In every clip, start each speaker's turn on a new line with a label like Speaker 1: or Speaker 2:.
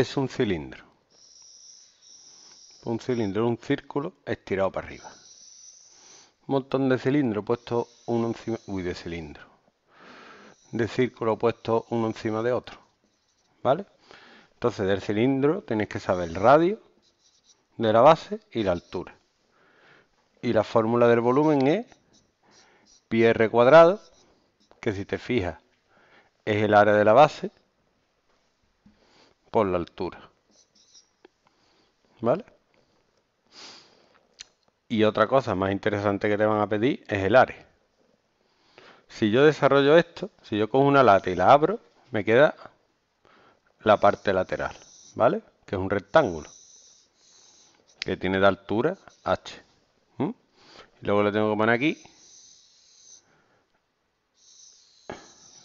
Speaker 1: es un cilindro? Un cilindro un círculo estirado para arriba. Un montón de cilindros puesto uno encima... de cilindro. De círculo puesto uno encima de otro. ¿Vale? Entonces del cilindro tenéis que saber el radio de la base y la altura. Y la fórmula del volumen es pi r cuadrado, que si te fijas es el área de la base por la altura. ¿Vale? Y otra cosa más interesante que te van a pedir es el área. Si yo desarrollo esto, si yo cojo una lata y la abro, me queda la parte lateral, ¿vale? Que es un rectángulo que tiene de altura h. Y luego le tengo que poner aquí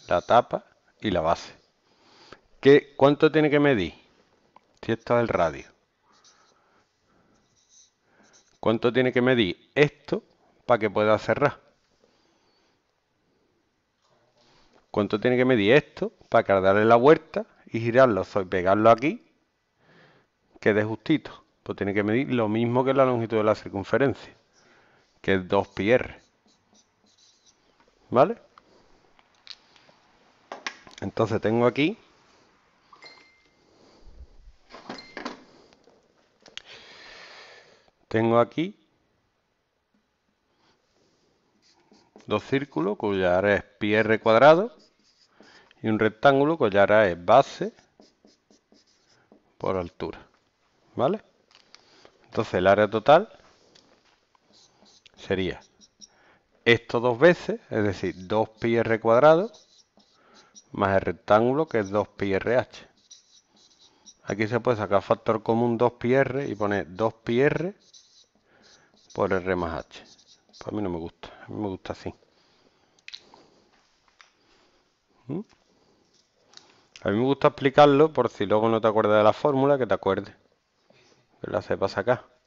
Speaker 1: la tapa y la base. ¿Cuánto tiene que medir? Si esto es el radio. ¿Cuánto tiene que medir esto para que pueda cerrar? ¿Cuánto tiene que medir esto para que darle la vuelta y girarlo y pegarlo aquí quede justito? Pues tiene que medir lo mismo que la longitud de la circunferencia, que es 2 pi ¿Vale? Entonces tengo aquí Tengo aquí dos círculos cuya área es pi r cuadrado y un rectángulo cuya área es base por altura. ¿Vale? Entonces el área total sería esto dos veces, es decir, 2pi r cuadrado más el rectángulo que es 2pi h. Aquí se puede sacar factor común 2pi r y poner 2pi r por R más H. Pues a mí no me gusta, a mí me gusta así. ¿Mm? A mí me gusta explicarlo por si luego no te acuerdas de la fórmula, que te acuerdes. Que la pasa acá.